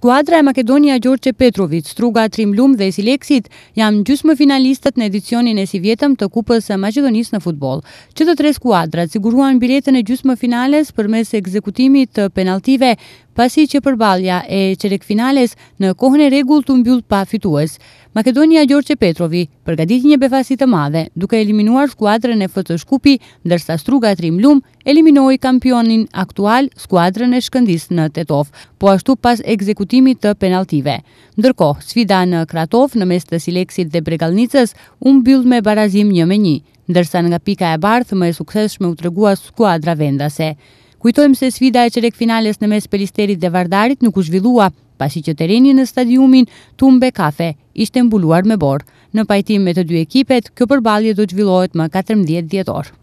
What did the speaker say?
Skuadra e Makedonia Gjorqe Petrovic, Struga, Trimlum dhe Sileksit jam gjusë më finalistat në edicionin e si vjetëm të kupës e Macedonis në futbol. Qëtë tre skuadrat siguruan biletën e gjusë më finales për mes e ekzekutimit të penaltive pasi që përbalja e qerek finales në kohën e regull të mbyll pa fitues. Makedonia Gjorqe Petrovi përgatiti një befasit të madhe, duke eliminuar skuadrën e fëtë shkupi, ndërsa struga të rimlum eliminoi kampionin aktual skuadrën e shkëndis në Tetov, po ashtu pas ekzekutimit të penaltive. Ndërko, sfida në Kratov në mes të Sileksit dhe Bregalnicës umbyllë me barazim një me një, ndërsa nga pika e barthë më e sukseshme u tregua skuadra vendase. Kujtojmë se sfida e qerek finales në mes pelisterit dhe vardarit nuk u zhvillua, pasi që terreni në stadiumin tumbe kafe ishte mbuluar me borë. Në pajtim me të dy ekipet, kjo përbalje do të zhvillohet më 14 djetorë.